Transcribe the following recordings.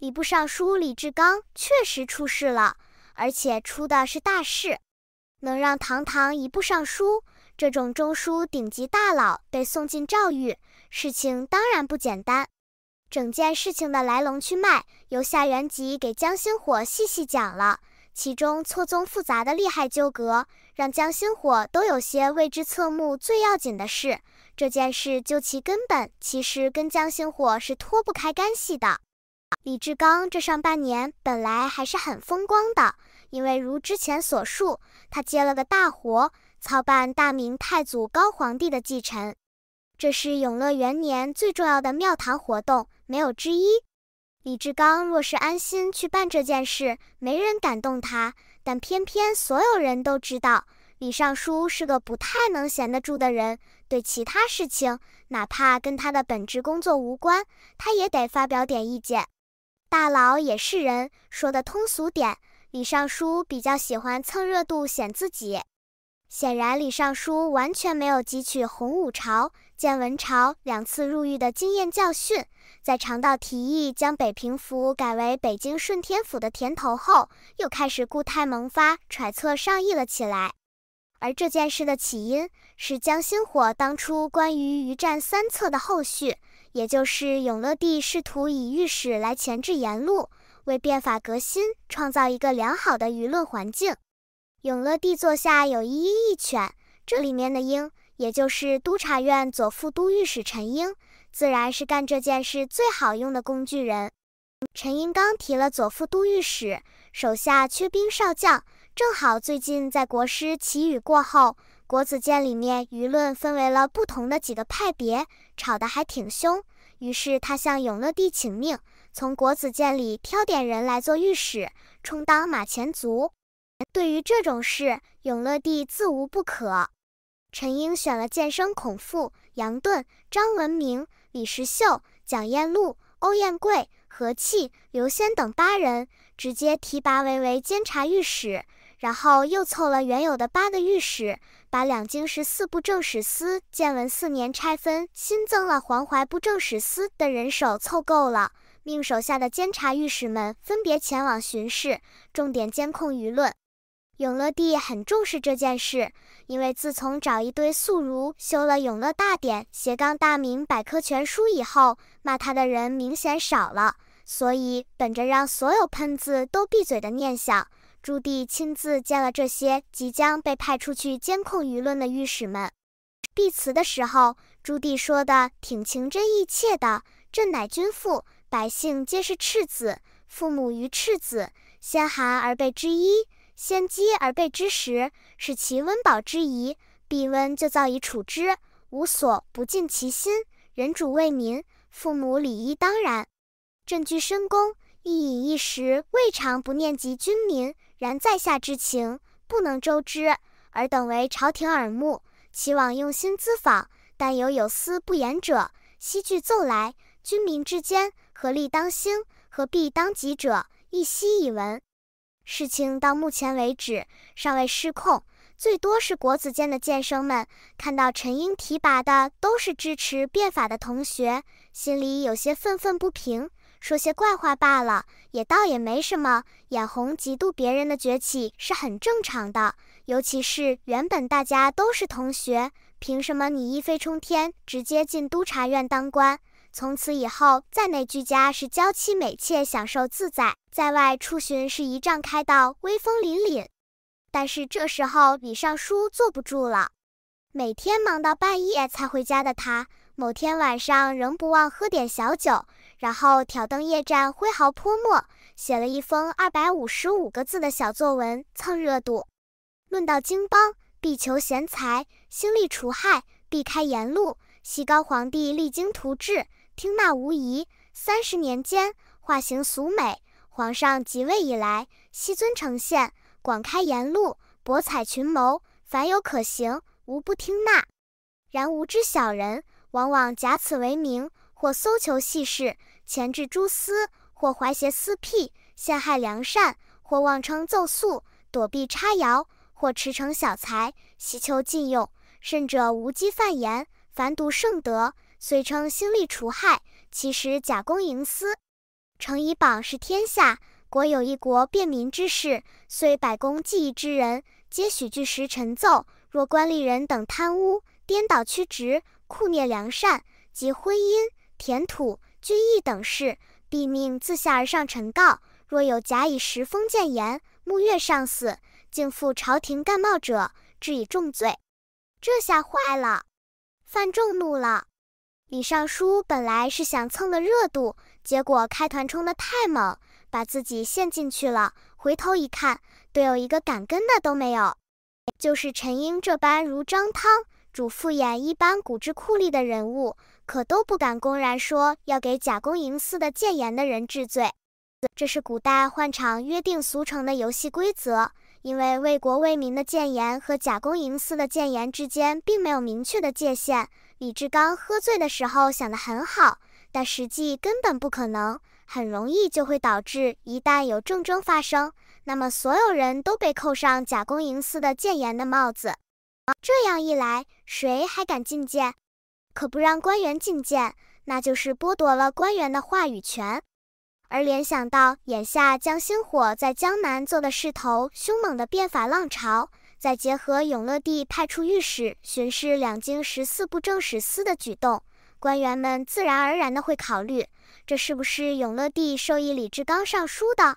礼部尚书李志刚确实出事了，而且出的是大事，能让堂堂一部尚书这种中枢顶级大佬被送进诏狱，事情当然不简单。整件事情的来龙去脉，由夏元吉给江心火细细讲了，其中错综复杂的利害纠葛，让江心火都有些为之侧目。最要紧的是，这件事究其根本，其实跟江心火是脱不开干系的。李志刚这上半年本来还是很风光的，因为如之前所述，他接了个大活，操办大明太祖高皇帝的继承，这是永乐元年最重要的庙堂活动，没有之一。李志刚若是安心去办这件事，没人敢动他。但偏偏所有人都知道，李尚书是个不太能闲得住的人，对其他事情，哪怕跟他的本职工作无关，他也得发表点意见。大佬也是人，说的通俗点，李尚书比较喜欢蹭热度显自己。显然，李尚书完全没有汲取洪武朝、建文朝两次入狱的经验教训，在尝到提议将北平府改为北京顺天府的甜头后，又开始固态萌发、揣测上意了起来。而这件事的起因是江心火当初关于余战三策的后续。也就是永乐帝试图以御史来钳制言路，为变法革新创造一个良好的舆论环境。永乐帝座下有一鹰一犬，这里面的鹰，也就是督察院左副都御史陈英，自然是干这件事最好用的工具人。陈英刚提了左副都御史，手下缺兵少将，正好最近在国师祈雨过后。国子监里面舆论分为了不同的几个派别，吵得还挺凶。于是他向永乐帝请命，从国子监里挑点人来做御史，充当马前卒。对于这种事，永乐帝自无不可。陈英选了剑生、孔父、杨盾、张文明、李石秀、蒋彦禄、欧彦贵、何器、刘仙等八人，直接提拔为为监察御史，然后又凑了原有的八个御史。把两京十四部正史司建文四年拆分，新增了黄淮部正史司的人手凑够了，命手下的监察御史们分别前往巡视，重点监控舆论。永乐帝很重视这件事，因为自从找一堆素儒修了《永乐大典》《斜杠大明百科全书》以后，骂他的人明显少了，所以本着让所有喷子都闭嘴的念想。朱棣亲自见了这些即将被派出去监控舆论的御史们，避辞的时候，朱棣说的挺情真意切的：“朕乃君父，百姓皆是赤子，父母于赤子，先寒而备之衣，先饥而备之食，使其温饱之宜，必温就造以处之，无所不尽其心。人主为民，父母礼义当然。朕居深宫，一饮一食，未尝不念及君民。”然在下之情不能周知，尔等为朝廷耳目，其往用心咨访，但有有私不言者，悉具奏来。君民之间，何利当兴，何必当急者，亦悉以闻。事情到目前为止尚未失控，最多是国子监的监生们看到陈英提拔的都是支持变法的同学，心里有些愤愤不平。说些怪话罢了，也倒也没什么。眼红嫉妒别人的崛起是很正常的，尤其是原本大家都是同学，凭什么你一飞冲天，直接进督察院当官？从此以后，在内居家是娇妻美妾，享受自在；在外出巡是仪仗开道，威风凛凛。但是这时候，李尚书坐不住了。每天忙到半夜才回家的他，某天晚上仍不忘喝点小酒。然后挑灯夜战，挥毫泼墨，写了一封二百五十五个字的小作文蹭热度。论到经邦，必求贤才，兴利除害，避开言路。西高皇帝励精图治，听纳无疑。三十年间，化行俗美。皇上即位以来，西尊诚信，广开言路，博采群谋，凡有可行，无不听纳。然无知小人，往往假此为名，或搜求细事。前置蛛丝，或怀邪私僻，陷害良善；或妄称奏诉，躲避差摇，或驰骋小财，希求禁用；甚者无羁犯言，凡渎圣德。虽称兴利除害，其实假公营私。诚以榜示天下，国有一国便民之事，虽百公技艺之人，皆许据实陈奏。若官吏人等贪污，颠倒曲直，酷虐良善，及婚姻、田土。居役等事，必命自下而上陈告。若有甲乙时封建言，沐月上司，竟赴朝廷干冒者，致以重罪。这下坏了，范仲怒了。李尚书本来是想蹭个热度，结果开团冲得太猛，把自己陷进去了。回头一看，队友一个敢跟的都没有，就是陈英这般如张汤主父偃一般骨质酷吏的人物。可都不敢公然说要给假公营私的谏言的人治罪，这是古代换场约定俗成的游戏规则。因为为国为民的谏言和假公营私的谏言之间并没有明确的界限。李志刚喝醉的时候想得很好，但实际根本不可能，很容易就会导致一旦有政争发生，那么所有人都被扣上假公营私的谏言的帽子。这样一来，谁还敢进谏？可不让官员进谏，那就是剥夺了官员的话语权。而联想到眼下江星火在江南做的势头凶猛的变法浪潮，再结合永乐帝派出御史巡视两京十四部政史司的举动，官员们自然而然的会考虑，这是不是永乐帝授意李志刚上书的？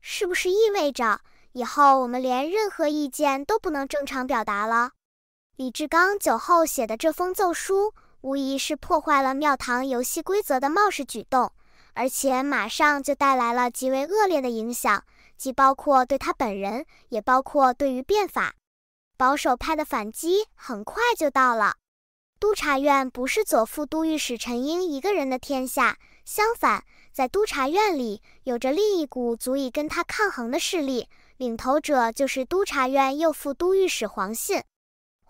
是不是意味着以后我们连任何意见都不能正常表达了？李志刚酒后写的这封奏书。无疑是破坏了庙堂游戏规则的冒失举动，而且马上就带来了极为恶劣的影响，既包括对他本人，也包括对于变法保守派的反击。很快就到了，督察院不是左副都御史陈英一个人的天下，相反，在督察院里有着另一股足以跟他抗衡的势力，领头者就是督察院右副都御史黄信。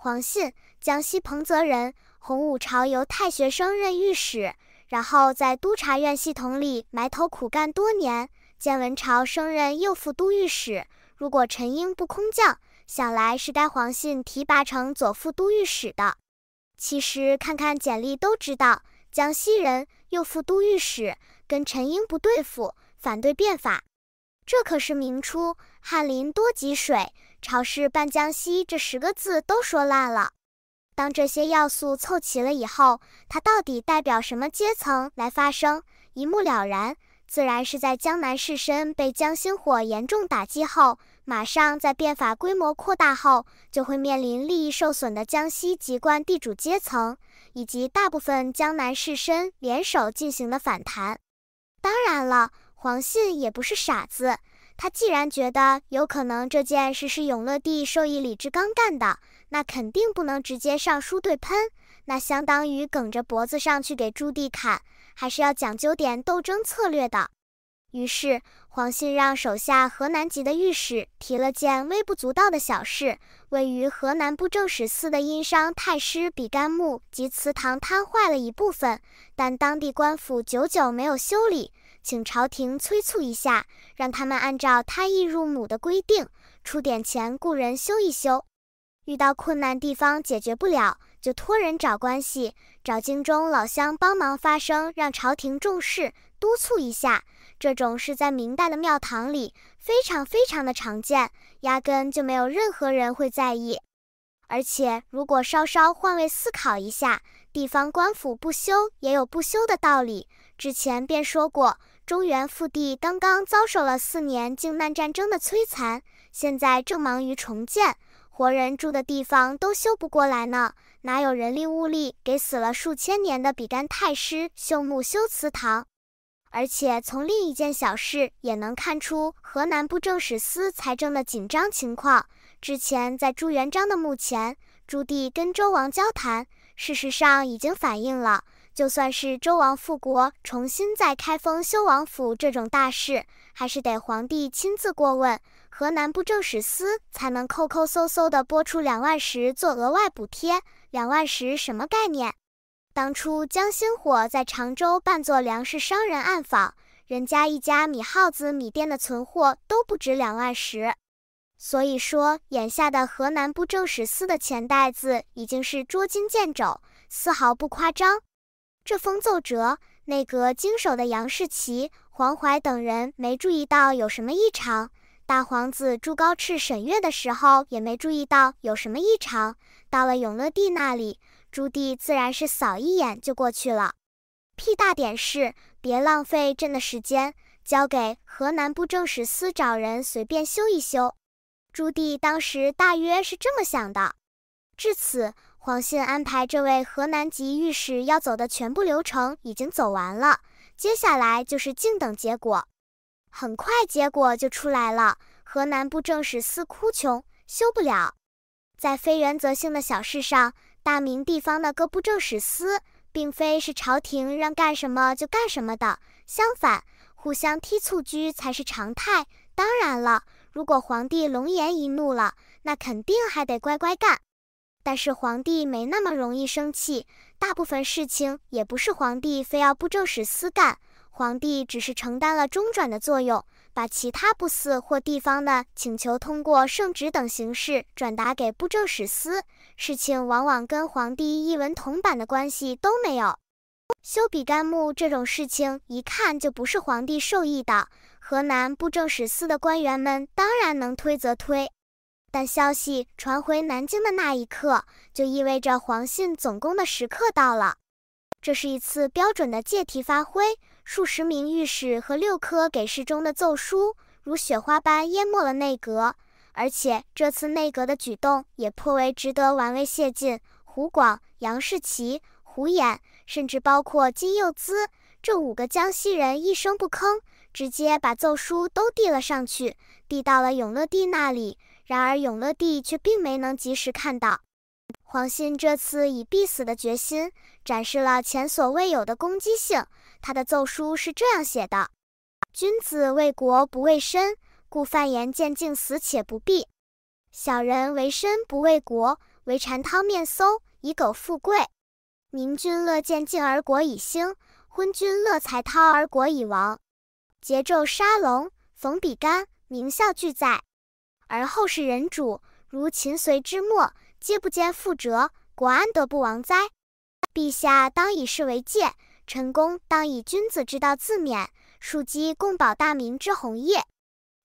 黄信，江西彭泽人，洪武朝由太学生任御史，然后在督察院系统里埋头苦干多年。建文朝升任右副都御史。如果陈英不空降，想来是该黄信提拔成左副都御史的。其实看看简历都知道，江西人，右副都御史，跟陈英不对付，反对变法。这可是明初翰林多汲水。朝士半江西这十个字都说烂了。当这些要素凑齐了以后，它到底代表什么阶层来发声，一目了然。自然是在江南士绅被江心火严重打击后，马上在变法规模扩大后，就会面临利益受损的江西籍贯地主阶层以及大部分江南士绅联手进行的反弹。当然了，黄信也不是傻子。他既然觉得有可能这件事是永乐帝授意李志刚干的，那肯定不能直接上书对喷，那相当于梗着脖子上去给朱棣砍，还是要讲究点斗争策略的。于是，黄信让手下河南籍的御史提了件微不足道的小事：位于河南布政使司的殷商太师比干墓及祠堂瘫坏了一部分，但当地官府久久没有修理。请朝廷催促一下，让他们按照他易入母的规定出点钱雇人修一修。遇到困难地方解决不了，就托人找关系，找京中老乡帮忙发声，让朝廷重视、督促一下。这种事在明代的庙堂里非常非常的常见，压根就没有任何人会在意。而且，如果稍稍换位思考一下，地方官府不修也有不修的道理。之前便说过。中原腹地刚刚遭受了四年靖难战争的摧残，现在正忙于重建，活人住的地方都修不过来呢，哪有人力物力给死了数千年的比干太师修墓修祠堂？而且从另一件小事也能看出河南布政使司财政的紧张情况。之前在朱元璋的墓前，朱棣跟周王交谈，事实上已经反映了。就算是周王复国，重新再开封修王府这种大事，还是得皇帝亲自过问。河南布政使司才能抠抠搜搜的拨出两万石做额外补贴。两万石什么概念？当初江心火在常州扮作粮食商人暗访，人家一家米耗子米店的存货都不止两万石。所以说，眼下的河南布政使司的钱袋子已经是捉襟见肘，丝毫不夸张。这封奏折，内阁经手的杨士奇、黄淮等人没注意到有什么异常；大皇子朱高炽审阅的时候也没注意到有什么异常。到了永乐帝那里，朱棣自然是扫一眼就过去了。屁大点事，别浪费朕的时间，交给河南布政使司找人随便修一修。朱棣当时大约是这么想的。至此。黄信安排这位河南籍御史要走的全部流程已经走完了，接下来就是静等结果。很快，结果就出来了：河南布政使司哭穷，修不了。在非原则性的小事上，大明地方的各布政使司并非是朝廷让干什么就干什么的，相反，互相踢蹴鞠才是常态。当然了，如果皇帝龙颜一怒了，那肯定还得乖乖干。但是皇帝没那么容易生气，大部分事情也不是皇帝非要布政使司干，皇帝只是承担了中转的作用，把其他部司或地方的请求通过圣旨等形式转达给布政使司，事情往往跟皇帝一文铜板的关系都没有。修笔干木这种事情一看就不是皇帝授意的，河南布政使司的官员们当然能推则推。但消息传回南京的那一刻，就意味着黄信总攻的时刻到了。这是一次标准的借题发挥，数十名御史和六科给事中的奏疏如雪花般淹没了内阁。而且这次内阁的举动也颇为值得玩味。谢晋、湖广、杨士奇、胡衍，甚至包括金佑滋这五个江西人，一声不吭，直接把奏疏都递了上去，递到了永乐帝那里。然而，永乐帝却并没能及时看到黄信这次以必死的决心展示了前所未有的攻击性。他的奏书是这样写的：“君子为国不为身，故犯言见敬死且不避；小人为身不为国，为馋汤面馊以苟富贵。明君乐见敬而国以兴，昏君乐财滔而国以亡。”桀纣杀龙，冯比干，名校俱在。而后世人主如秦隋之末，皆不见覆辙，国安得不亡哉？陛下当以世为戒，臣工当以君子之道自勉，庶几共保大明之宏业。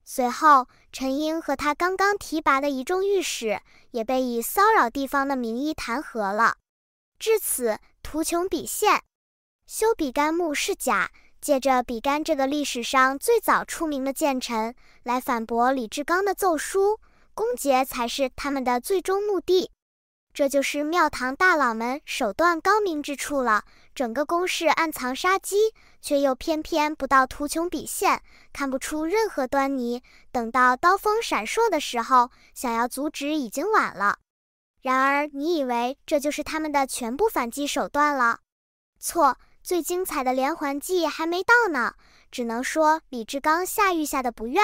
随后，陈英和他刚刚提拔的一众御史也被以骚扰地方的名义弹劾了。至此，图穷匕现，修笔干木是假。借着比干这个历史上最早出名的谏臣来反驳李志刚的奏疏，攻讦才是他们的最终目的。这就是庙堂大佬们手段高明之处了。整个攻势暗藏杀机，却又偏偏不到图穷匕现，看不出任何端倪。等到刀锋闪烁的时候，想要阻止已经晚了。然而，你以为这就是他们的全部反击手段了？错。最精彩的连环计还没到呢，只能说李志刚下狱下的不怨。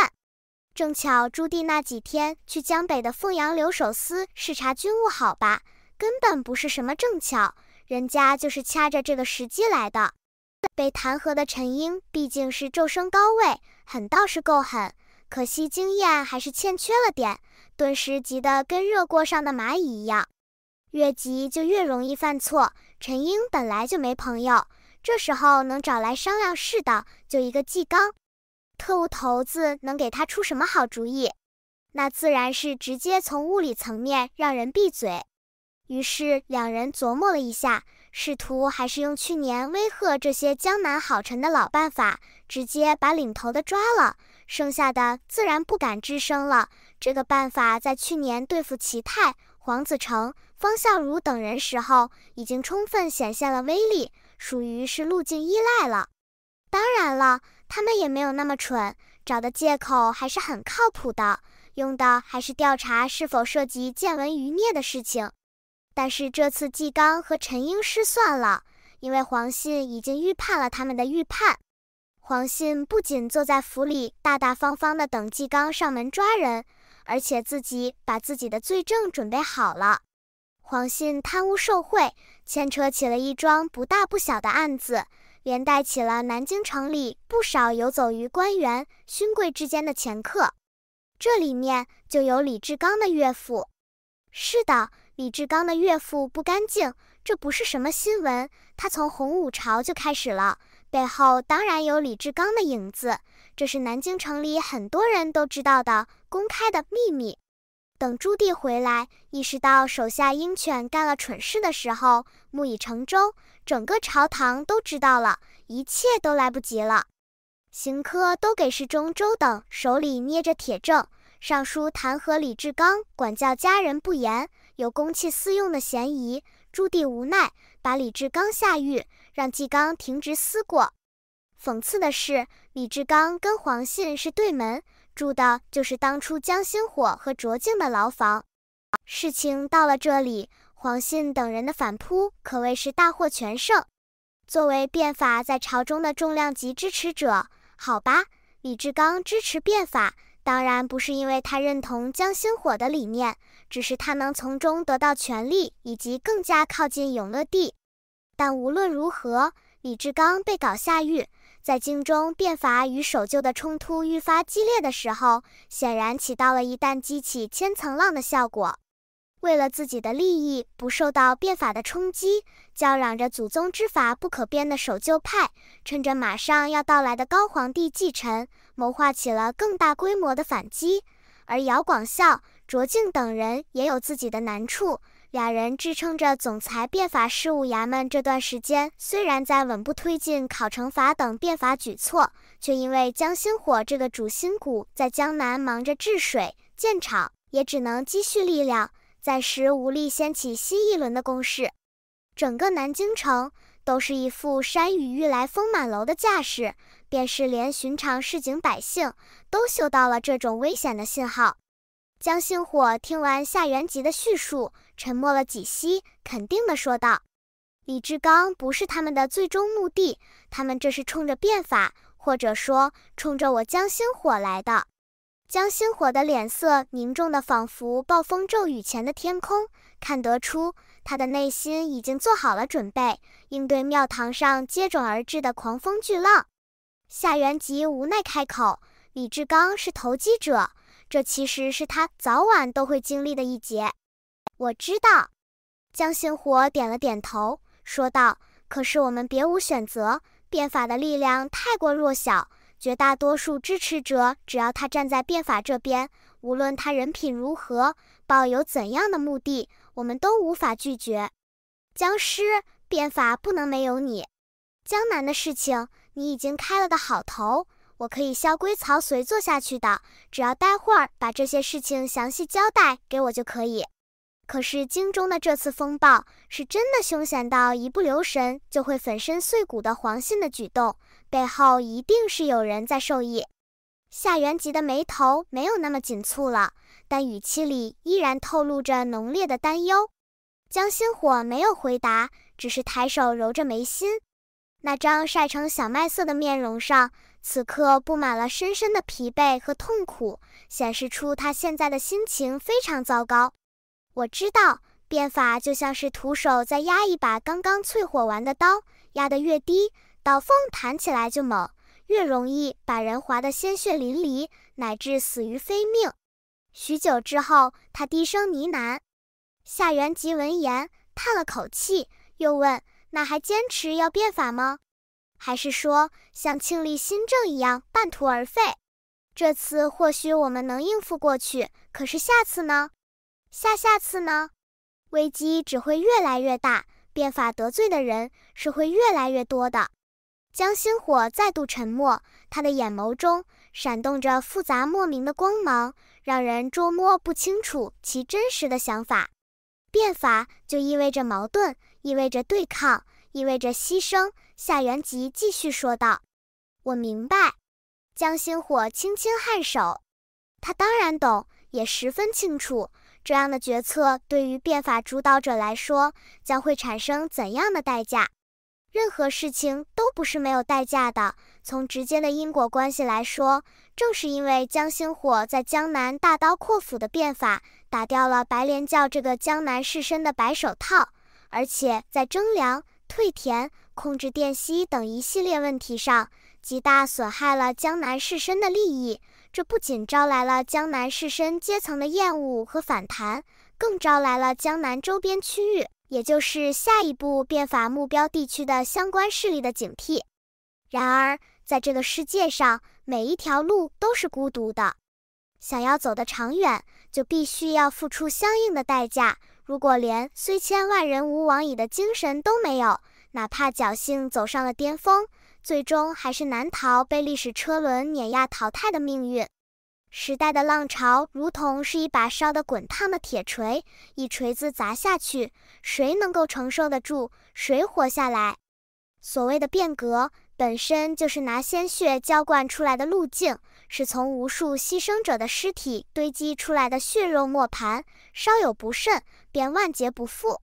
正巧朱棣那几天去江北的凤阳留守司视察军务，好吧，根本不是什么正巧，人家就是掐着这个时机来的。被弹劾的陈英毕竟是骤升高位，狠倒是够狠，可惜经验还是欠缺了点，顿时急得跟热锅上的蚂蚁一样。越急就越容易犯错，陈英本来就没朋友。这时候能找来商量事的就一个纪刚，特务头子能给他出什么好主意？那自然是直接从物理层面让人闭嘴。于是两人琢磨了一下，试图还是用去年威吓这些江南好臣的老办法，直接把领头的抓了，剩下的自然不敢吱声了。这个办法在去年对付齐泰、黄子成、方孝孺等人时候已经充分显现了威力。属于是路径依赖了，当然了，他们也没有那么蠢，找的借口还是很靠谱的，用的还是调查是否涉及见闻余孽的事情。但是这次纪刚和陈英失算了，因为黄信已经预判了他们的预判。黄信不仅坐在府里大大方方的等纪刚上门抓人，而且自己把自己的罪证准备好了。黄信贪污受贿，牵扯起了一桩不大不小的案子，连带起了南京城里不少游走于官员、勋贵之间的掮客。这里面就有李志刚的岳父。是的，李志刚的岳父不干净，这不是什么新闻。他从洪武朝就开始了，背后当然有李志刚的影子。这是南京城里很多人都知道的公开的秘密。等朱棣回来，意识到手下鹰犬干了蠢事的时候，木已成舟，整个朝堂都知道了，一切都来不及了。刑科都给事中周等手里捏着铁证，尚书弹劾李志刚管教家人不严，有公器私用的嫌疑。朱棣无奈，把李志刚下狱，让纪刚停职思过。讽刺的是，李志刚跟黄信是对门。住的就是当初江心火和卓敬的牢房。事情到了这里，黄信等人的反扑可谓是大获全胜。作为变法在朝中的重量级支持者，好吧，李志刚支持变法，当然不是因为他认同江心火的理念，只是他能从中得到权力以及更加靠近永乐帝。但无论如何，李志刚被搞下狱。在京中变法与守旧的冲突愈发激烈的时候，显然起到了一旦激起千层浪的效果。为了自己的利益不受到变法的冲击，叫嚷着祖宗之法不可变的守旧派，趁着马上要到来的高皇帝继承，谋划起了更大规模的反击。而姚广孝、卓敬等人也有自己的难处。俩人支撑着总裁变法事务衙门这段时间，虽然在稳步推进考成法等变法举措，却因为江心火这个主心骨在江南忙着治水建厂，也只能积蓄力量，暂时无力掀起新一轮的攻势。整个南京城都是一副山雨欲来风满楼的架势，便是连寻常市井百姓都嗅到了这种危险的信号。江星火听完夏元吉的叙述。沉默了几息，肯定地说道：“李志刚不是他们的最终目的，他们这是冲着变法，或者说冲着我江心火来的。”江心火的脸色凝重的仿佛暴风骤雨前的天空，看得出他的内心已经做好了准备，应对庙堂上接踵而至的狂风巨浪。夏元吉无奈开口：“李志刚是投机者，这其实是他早晚都会经历的一劫。”我知道，江星火点了点头，说道：“可是我们别无选择，变法的力量太过弱小，绝大多数支持者只要他站在变法这边，无论他人品如何，抱有怎样的目的，我们都无法拒绝。”僵尸变法不能没有你，江南的事情你已经开了个好头，我可以萧规曹随做下去的，只要待会儿把这些事情详细交代给我就可以。可是，京中的这次风暴是真的凶险到一不留神就会粉身碎骨的。黄信的举动背后，一定是有人在受益。夏元吉的眉头没有那么紧蹙了，但语气里依然透露着浓烈的担忧。江心火没有回答，只是抬手揉着眉心。那张晒成小麦色的面容上，此刻布满了深深的疲惫和痛苦，显示出他现在的心情非常糟糕。我知道变法就像是徒手在压一把刚刚淬火完的刀，压得越低，刀锋弹起来就猛，越容易把人划得鲜血淋漓，乃至死于非命。许久之后，他低声呢喃。夏元吉闻言叹了口气，又问：“那还坚持要变法吗？还是说像庆历新政一样半途而废？这次或许我们能应付过去，可是下次呢？”下下次呢？危机只会越来越大，变法得罪的人是会越来越多的。江心火再度沉默，他的眼眸中闪动着复杂莫名的光芒，让人捉摸不清楚其真实的想法。变法就意味着矛盾，意味着对抗，意味着牺牲。夏元吉继续说道：“我明白。”江心火轻轻颔首，他当然懂，也十分清楚。这样的决策对于变法主导者来说将会产生怎样的代价？任何事情都不是没有代价的。从直接的因果关系来说，正是因为江星火在江南大刀阔斧的变法，打掉了白莲教这个江南士绅的白手套，而且在征粮、退田、控制电息等一系列问题上，极大损害了江南士绅的利益。这不仅招来了江南士绅阶层的厌恶和反弹，更招来了江南周边区域，也就是下一步变法目标地区的相关势力的警惕。然而，在这个世界上，每一条路都是孤独的。想要走得长远，就必须要付出相应的代价。如果连虽千万人吾往矣的精神都没有，哪怕侥幸走上了巅峰。最终还是难逃被历史车轮碾压淘汰的命运。时代的浪潮如同是一把烧得滚烫的铁锤，一锤子砸下去，谁能够承受得住，谁活下来。所谓的变革本身就是拿鲜血浇灌出来的路径，是从无数牺牲者的尸体堆积出来的血肉磨盘，稍有不慎便万劫不复。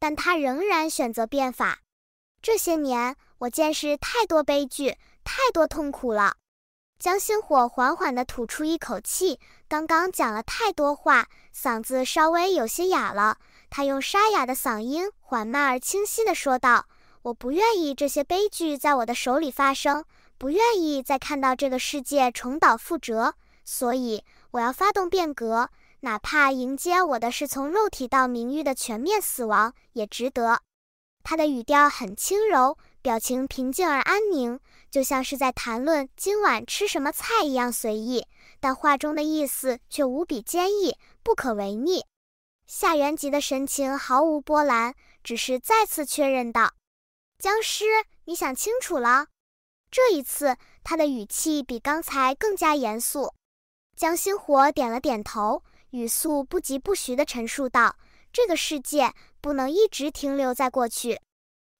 但他仍然选择变法。这些年。我见识太多悲剧，太多痛苦了。江心火缓缓地吐出一口气，刚刚讲了太多话，嗓子稍微有些哑了。他用沙哑的嗓音，缓慢而清晰地说道：“我不愿意这些悲剧在我的手里发生，不愿意再看到这个世界重蹈覆辙，所以我要发动变革，哪怕迎接我的是从肉体到名誉的全面死亡，也值得。”他的语调很轻柔。表情平静而安宁，就像是在谈论今晚吃什么菜一样随意，但话中的意思却无比坚毅，不可违逆。夏元吉的神情毫无波澜，只是再次确认道：“僵尸，你想清楚了。”这一次，他的语气比刚才更加严肃。江星火点了点头，语速不疾不徐地陈述道：“这个世界不能一直停留在过去。”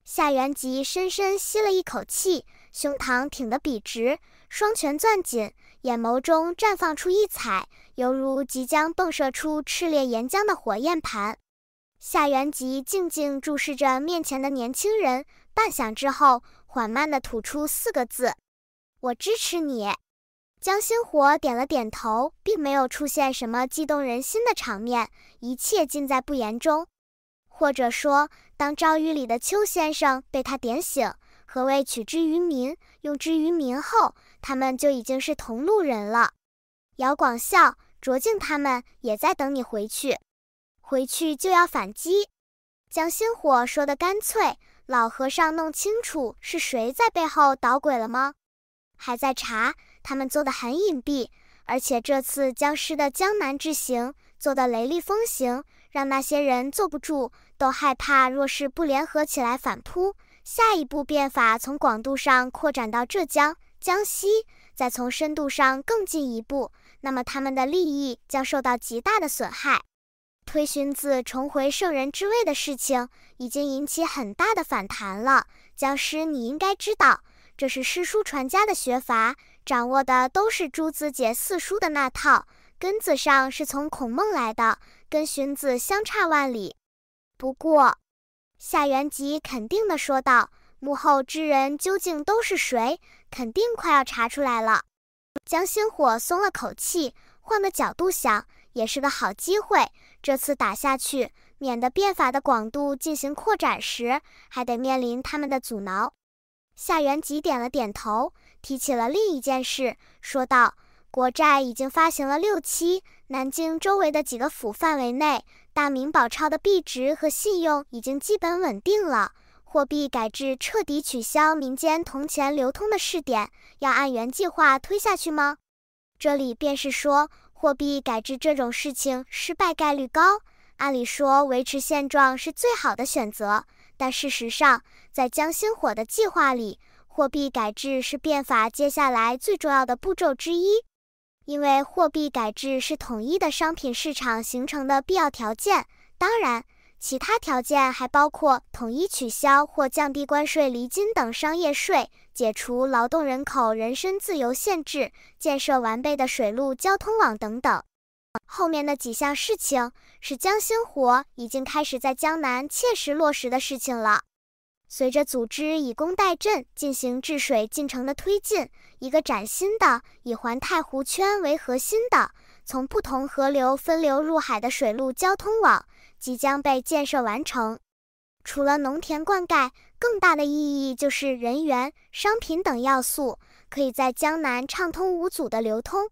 夏元吉深深吸了一口气，胸膛挺得笔直，双拳攥紧，眼眸中绽放出异彩，犹如即将迸射出炽烈岩浆的火焰盘。夏元吉静静注视着面前的年轻人，半响之后，缓慢的吐出四个字：“我支持你。”江心火点了点头，并没有出现什么激动人心的场面，一切尽在不言中。或者说，当诏狱里的邱先生被他点醒“何谓取之于民，用之于民”后，他们就已经是同路人了。姚广孝、卓敬他们也在等你回去，回去就要反击。江心火说的干脆，老和尚弄清楚是谁在背后捣鬼了吗？还在查，他们做的很隐蔽，而且这次僵尸的江南之行。做的雷厉风行，让那些人坐不住，都害怕。若是不联合起来反扑，下一步变法从广度上扩展到浙江、江西，再从深度上更进一步，那么他们的利益将受到极大的损害。推荀子重回圣人之位的事情，已经引起很大的反弹了。僵尸，你应该知道，这是诗书传家的学法，掌握的都是朱子解四书的那套。根子上是从孔孟来的，跟荀子相差万里。不过，夏元吉肯定的说道：“幕后之人究竟都是谁？肯定快要查出来了。”江心火松了口气，换个角度想，也是个好机会。这次打下去，免得变法的广度进行扩展时，还得面临他们的阻挠。夏元吉点了点头，提起了另一件事，说道。国债已经发行了六期，南京周围的几个府范围内，大明宝钞的币值和信用已经基本稳定了。货币改制彻底取消民间铜钱流通的试点，要按原计划推下去吗？这里便是说，货币改制这种事情失败概率高，按理说维持现状是最好的选择。但事实上，在江心火的计划里，货币改制是变法接下来最重要的步骤之一。因为货币改制是统一的商品市场形成的必要条件，当然，其他条件还包括统一取消或降低关税、厘金等商业税，解除劳动人口人身自由限制，建设完备的水陆交通网等等。后面的几项事情是江心火已经开始在江南切实落实的事情了。随着组织以工代赈进行治水进程的推进，一个崭新的以环太湖圈为核心的、从不同河流分流入海的水路交通网即将被建设完成。除了农田灌溉，更大的意义就是人员、商品等要素可以在江南畅通无阻的流通。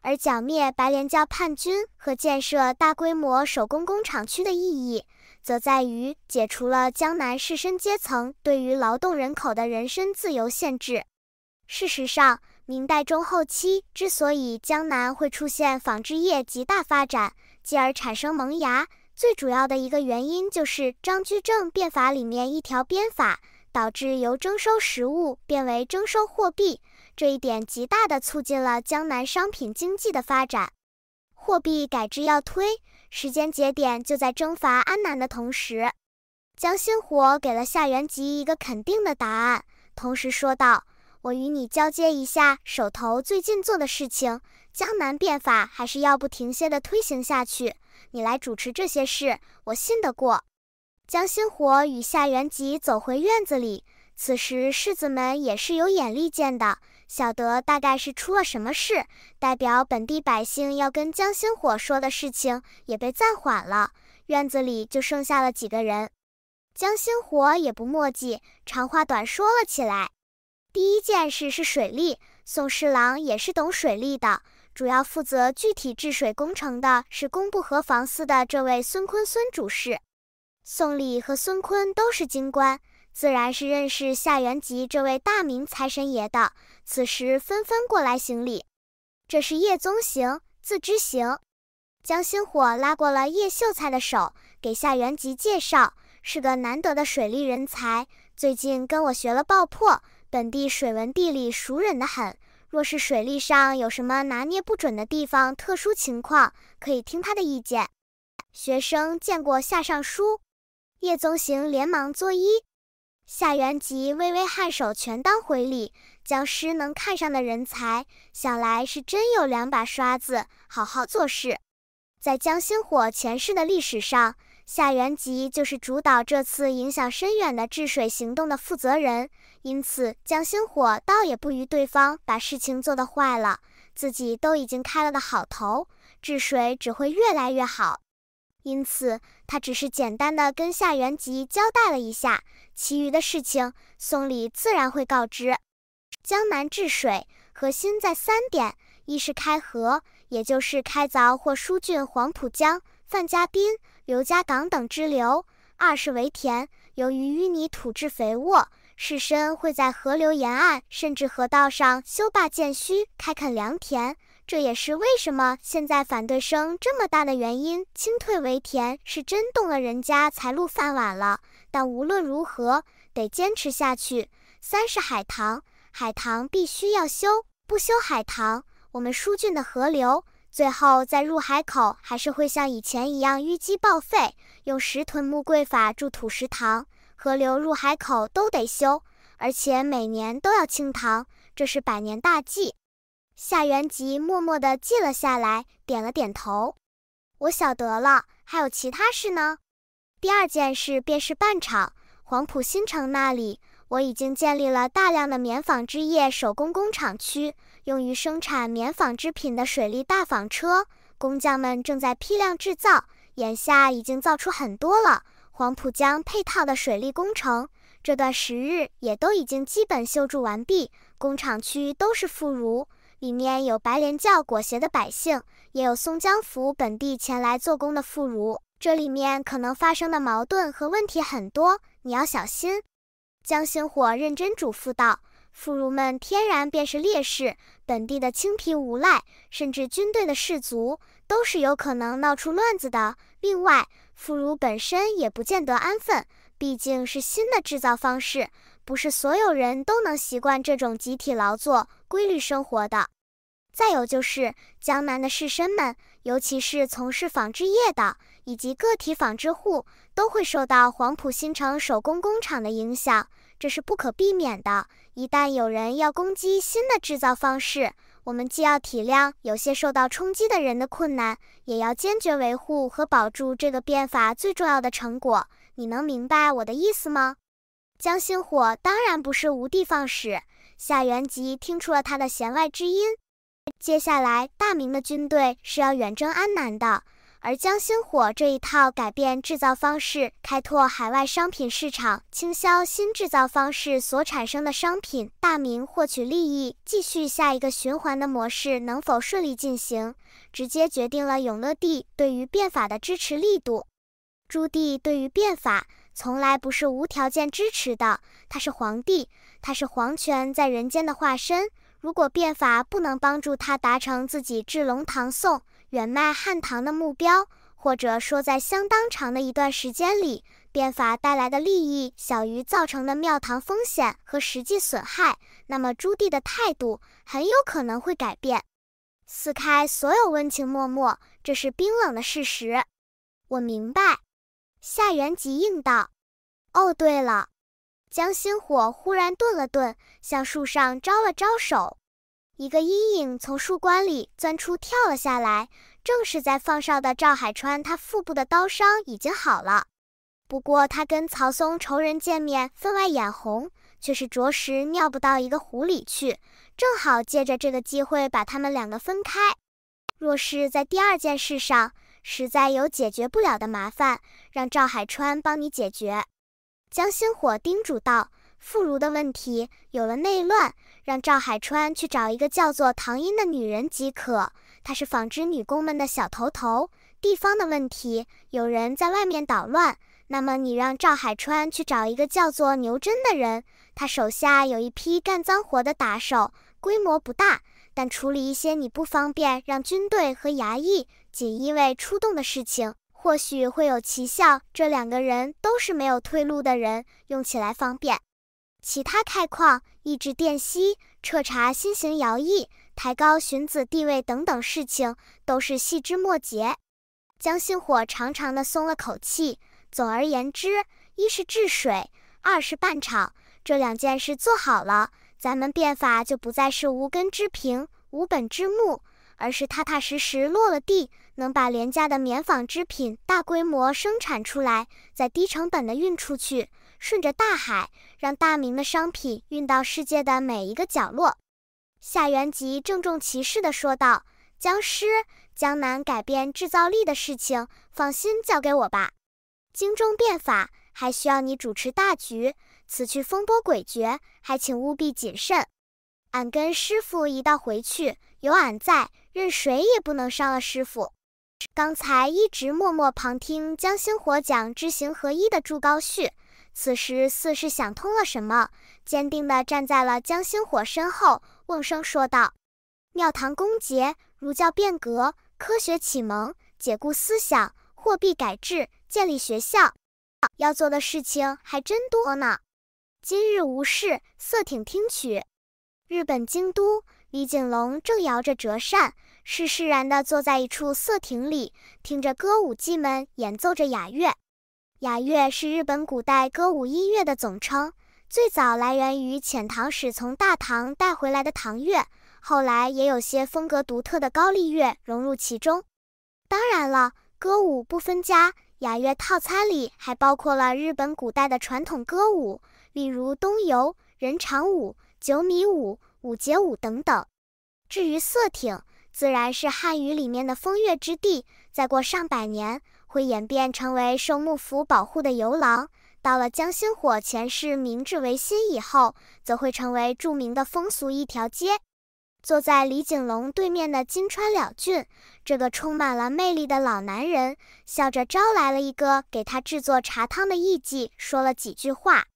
而剿灭白莲教叛军和建设大规模手工工厂区的意义。则在于解除了江南士绅阶层对于劳动人口的人身自由限制。事实上，明代中后期之所以江南会出现纺织业极大发展，继而产生萌芽，最主要的一个原因就是张居正变法里面一条编法，导致由征收实物变为征收货币，这一点极大的促进了江南商品经济的发展。货币改制要推。时间节点就在征伐安南的同时，江心火给了夏元吉一个肯定的答案，同时说道：“我与你交接一下手头最近做的事情，江南变法还是要不停歇的推行下去，你来主持这些事，我信得过。”江心火与夏元吉走回院子里，此时世子们也是有眼力见的。小德大概是出了什么事，代表本地百姓要跟江心火说的事情也被暂缓了。院子里就剩下了几个人，江心火也不墨迹，长话短说了起来。第一件事是水利，宋侍郎也是懂水利的，主要负责具体治水工程的是工部河防司的这位孙坤孙主事。宋礼和孙坤都是京官。自然是认识夏元吉这位大明财神爷的，此时纷纷过来行礼。这是叶宗行，字知行，将心火拉过了叶秀才的手，给夏元吉介绍，是个难得的水利人才。最近跟我学了爆破，本地水文地理熟稔的很。若是水利上有什么拿捏不准的地方，特殊情况可以听他的意见。学生见过夏尚书，叶宗行连忙作揖。夏元吉微微颔首，全当回礼。将师能看上的人才，想来是真有两把刷子，好好做事。在江心火前世的历史上，夏元吉就是主导这次影响深远的治水行动的负责人，因此江心火倒也不与对方把事情做得坏了，自己都已经开了个好头，治水只会越来越好。因此，他只是简单的跟夏元吉交代了一下。其余的事情，宋礼自然会告知。江南治水核心在三点：一是开河，也就是开凿或疏浚黄浦江、范家滨、刘家港等支流；二是围田，由于淤泥土质肥沃，士绅会在河流沿岸甚至河道上修坝建圩，开垦良田。这也是为什么现在反对声这么大的原因：清退围田是真动了人家财路饭碗了。但无论如何，得坚持下去。三是海棠，海棠必须要修，不修海棠，我们疏浚的河流最后在入海口还是会像以前一样淤积报废。用石屯木柜法筑土石塘，河流入海口都得修，而且每年都要清塘，这是百年大计。夏元吉默默地记了下来，点了点头。我晓得了，还有其他事呢。第二件事便是办厂。黄埔新城那里，我已经建立了大量的棉纺织业手工工厂区，用于生产棉纺织品的水利大纺车，工匠们正在批量制造，眼下已经造出很多了。黄浦江配套的水利工程，这段时日也都已经基本修筑完毕。工厂区都是富儒，里面有白莲教裹挟的百姓，也有松江府本地前来做工的妇孺。这里面可能发生的矛盾和问题很多，你要小心。”江星火认真嘱咐道：“妇孺们天然便是烈士，本地的青皮无赖，甚至军队的士卒，都是有可能闹出乱子的。另外，妇孺本身也不见得安分，毕竟是新的制造方式，不是所有人都能习惯这种集体劳作、规律生活的。再有就是江南的士绅们，尤其是从事纺织业的。”以及个体纺织户都会受到黄埔新城手工工厂的影响，这是不可避免的。一旦有人要攻击新的制造方式，我们既要体谅有些受到冲击的人的困难，也要坚决维护和保住这个变法最重要的成果。你能明白我的意思吗？江心火当然不是无的放矢。夏元吉听出了他的弦外之音，接下来大明的军队是要远征安南的。而江心火这一套改变制造方式、开拓海外商品市场、倾销新制造方式所产生的商品、大明获取利益、继续下一个循环的模式能否顺利进行，直接决定了永乐帝对于变法的支持力度。朱棣对于变法从来不是无条件支持的，他是皇帝，他是皇权在人间的化身。如果变法不能帮助他达成自己治龙唐宋，远迈汉唐的目标，或者说在相当长的一段时间里，变法带来的利益小于造成的庙堂风险和实际损害，那么朱棣的态度很有可能会改变。撕开所有温情脉脉，这是冰冷的事实。我明白。”夏元吉应道。“哦，对了。”江心火忽然顿了顿，向树上招了招手。一个阴影从树冠里钻出，跳了下来，正是在放哨的赵海川。他腹部的刀伤已经好了，不过他跟曹松仇人见面，分外眼红，却是着实尿不到一个壶里去。正好借着这个机会把他们两个分开。若是在第二件事上实在有解决不了的麻烦，让赵海川帮你解决。江星火叮嘱道。妇孺的问题有了内乱，让赵海川去找一个叫做唐英的女人即可。她是纺织女工们的小头头。地方的问题有人在外面捣乱，那么你让赵海川去找一个叫做牛真的人，他手下有一批干脏活的打手，规模不大，但处理一些你不方便让军队和衙役、锦衣卫出动的事情，或许会有奇效。这两个人都是没有退路的人，用起来方便。其他开矿、抑制电西、彻查新型徭役、抬高荀子地位等等事情，都是细枝末节。江心火长长的松了口气。总而言之，一是治水，二是办厂。这两件事做好了，咱们变法就不再是无根之萍、无本之木，而是踏踏实实落了地，能把廉价的棉纺织品大规模生产出来，再低成本的运出去。顺着大海，让大明的商品运到世界的每一个角落。”夏元吉郑重其事地说道，“僵尸江南改变制造力的事情，放心交给我吧。精中变法还需要你主持大局，此去风波诡谲，还请务必谨慎。俺跟师傅一道回去，有俺在，任谁也不能伤了师傅。”刚才一直默默旁听江星火讲知行合一的朱高煦。此时似是想通了什么，坚定地站在了江星火身后，瓮声说道：“庙堂公爵，儒教变革，科学启蒙，解雇思想，货币改制，建立学校，要做的事情还真多呢。今日无事，瑟挺听取。”日本京都，李景龙正摇着折扇，是释然地坐在一处瑟亭里，听着歌舞伎们演奏着雅乐。雅乐是日本古代歌舞音乐的总称，最早来源于遣唐使从大唐带回来的唐乐，后来也有些风格独特的高丽乐融入其中。当然了，歌舞不分家，雅乐套餐里还包括了日本古代的传统歌舞，例如东游、人长舞、九米舞、五节舞等等。至于色挺。自然是汉语里面的风月之地，再过上百年会演变成为受幕府保护的游廊。到了江心火前世明治维新以后，则会成为著名的风俗一条街。坐在李景隆对面的金川了俊，这个充满了魅力的老男人，笑着招来了一个给他制作茶汤的艺妓，说了几句话。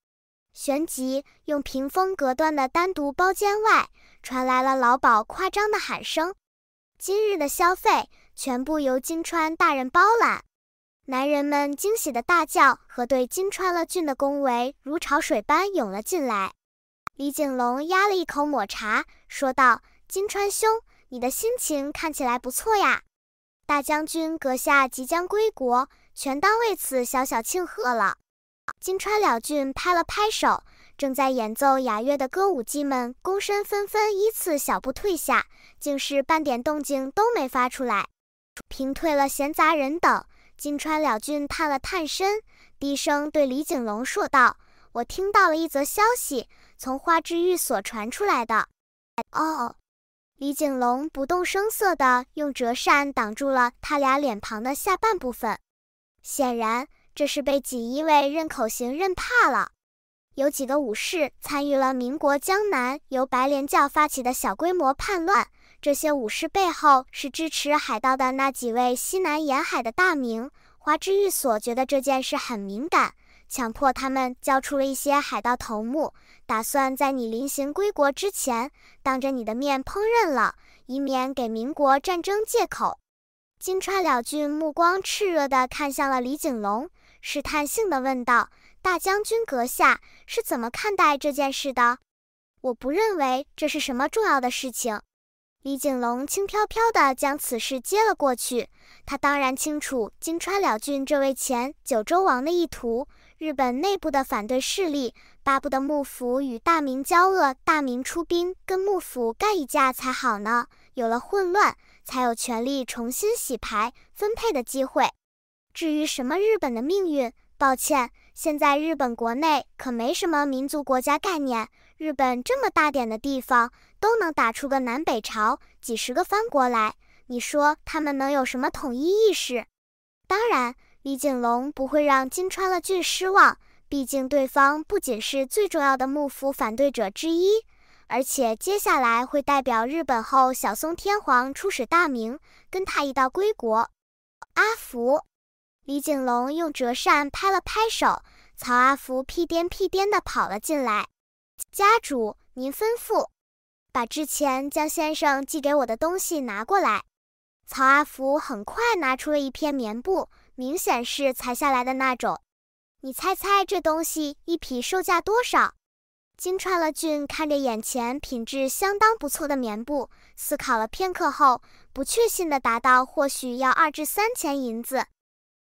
旋即，用屏风隔断的单独包间外，传来了老鸨夸张的喊声。今日的消费全部由金川大人包揽，男人们惊喜的大叫和对金川了俊的恭维如潮水般涌了进来。李景龙压了一口抹茶，说道：“金川兄，你的心情看起来不错呀。大将军阁下即将归国，全当为此小小庆贺了。”金川了俊拍了拍手。正在演奏雅乐的歌舞伎们躬身，纷纷依次小步退下，竟是半点动静都没发出来。平退了闲杂人等，金川了俊探了探身，低声对李景龙说道：“我听到了一则消息，从花之玉所传出来的。”哦，李景龙不动声色地用折扇挡住了他俩脸庞的下半部分，显然这是被锦衣卫认口型认怕了。有几个武士参与了民国江南由白莲教发起的小规模叛乱。这些武士背后是支持海盗的那几位西南沿海的大名。花之玉所觉得这件事很敏感，强迫他们交出了一些海盗头目，打算在你临行归国之前，当着你的面烹饪了，以免给民国战争借口。金川了俊目光炽热地看向了李景龙，试探性地问道。大将军阁下是怎么看待这件事的？我不认为这是什么重要的事情。李景龙轻飘飘地将此事接了过去。他当然清楚金川了俊这位前九州王的意图。日本内部的反对势力巴不得幕府与大明交恶，大明出兵跟幕府干一架才好呢。有了混乱，才有权力重新洗牌分配的机会。至于什么日本的命运，抱歉。现在日本国内可没什么民族国家概念，日本这么大点的地方都能打出个南北朝、几十个藩国来，你说他们能有什么统一意识？当然，李景隆不会让金川了俊失望，毕竟对方不仅是最重要的幕府反对者之一，而且接下来会代表日本后小松天皇出使大明，跟他一道归国。阿福。李景龙用折扇拍了拍手，曹阿福屁颠屁颠的跑了进来。家主，您吩咐，把之前江先生寄给我的东西拿过来。曹阿福很快拿出了一片棉布，明显是裁下来的那种。你猜猜这东西一匹售价多少？金川了俊看着眼前品质相当不错的棉布，思考了片刻后，不确信的答道：“或许要二至三千银子。”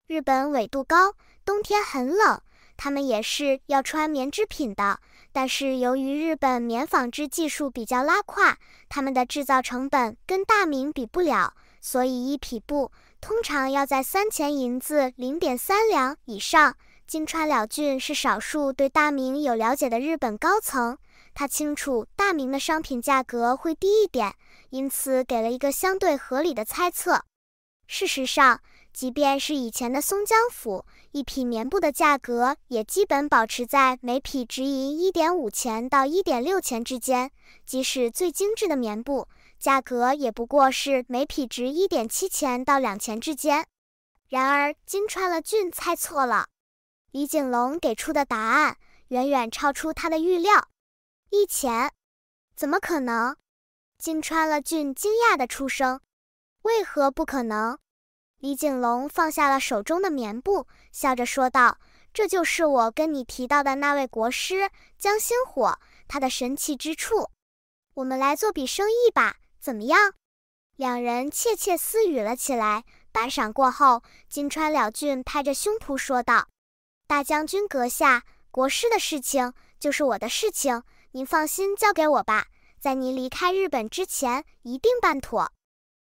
日本纬度高，冬天很冷，他们也是要穿棉制品的。但是由于日本棉纺织技术比较拉胯，他们的制造成本跟大明比不了，所以一匹布通常要在三钱银子零点三两以上。金川了俊是少数对大明有了解的日本高层，他清楚大明的商品价格会低一点，因此给了一个相对合理的猜测。事实上。即便是以前的松江府，一匹棉布的价格也基本保持在每匹值银一点五钱到一点六钱之间。即使最精致的棉布，价格也不过是每匹值一点七钱到两钱之间。然而，金川了俊猜错了，李景龙给出的答案远远超出他的预料。一钱？怎么可能？金川了俊惊讶地出声：“为何不可能？”李景龙放下了手中的棉布，笑着说道：“这就是我跟你提到的那位国师江星火，他的神奇之处。我们来做笔生意吧，怎么样？”两人窃窃私语了起来。半晌过后，金川了俊拍着胸脯说道：“大将军阁下，国师的事情就是我的事情，您放心交给我吧，在您离开日本之前，一定办妥。”